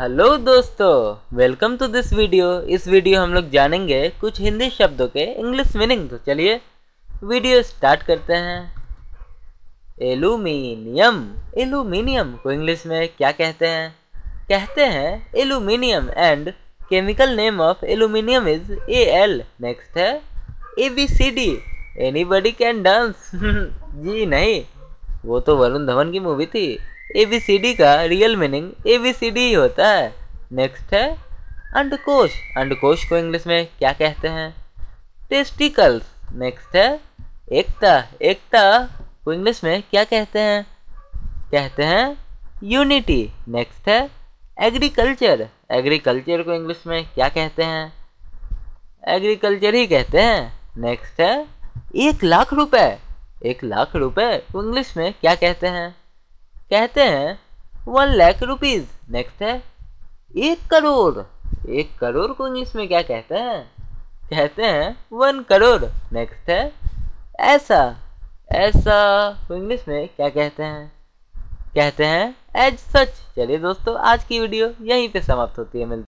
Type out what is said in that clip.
hello दोस्तों welcome to this video इस video हम लोग जानेंगे कुछ हिंदी शब्दों के इंग्लिश मीनिंग तो चलिए वीडियो स्टार्ट करते हैं एलुमिनियम एलुमिनियम को इंग्लिश में क्या कहते हैं कहते हैं aluminium and chemical name of aluminium is A L next है A B C D any body can dance जी नहीं वो तो वरुण धवन की मूवी थी ए बी सी डी का real meaning A B C D ही होता है नेक्स्ट है अंडकोश अंडकोश को इंग्लिश में क्या कहते हैं टेस्टिकल्स नेक्स्ट है एकता एकता को इंग्लिश में क्या कहते हैं कहते हैं यूनिटी नेक्स्ट है एग्रीकल्चर एग्रीकल्चर को इंग्लिश में क्या कहते हैं एग्रीकल्चर ही कहते हैं नेक्स्ट है एक लाख रुपए एक लाख रुपए को इंग्लिश में क्या कहते हैं कहते हैं वन लाख रुपीज़ नेक्स्ट है एक करोड़ एक करोड़ को इंग्लिश में क्या कहते हैं कहते हैं वन करोड़ नेक्स्ट है ऐसा ऐसा को इंग्लिश में क्या कहते हैं कहते हैं एज सच चलिए दोस्तों आज की वीडियो यहीं पे समाप्त होती है मिलती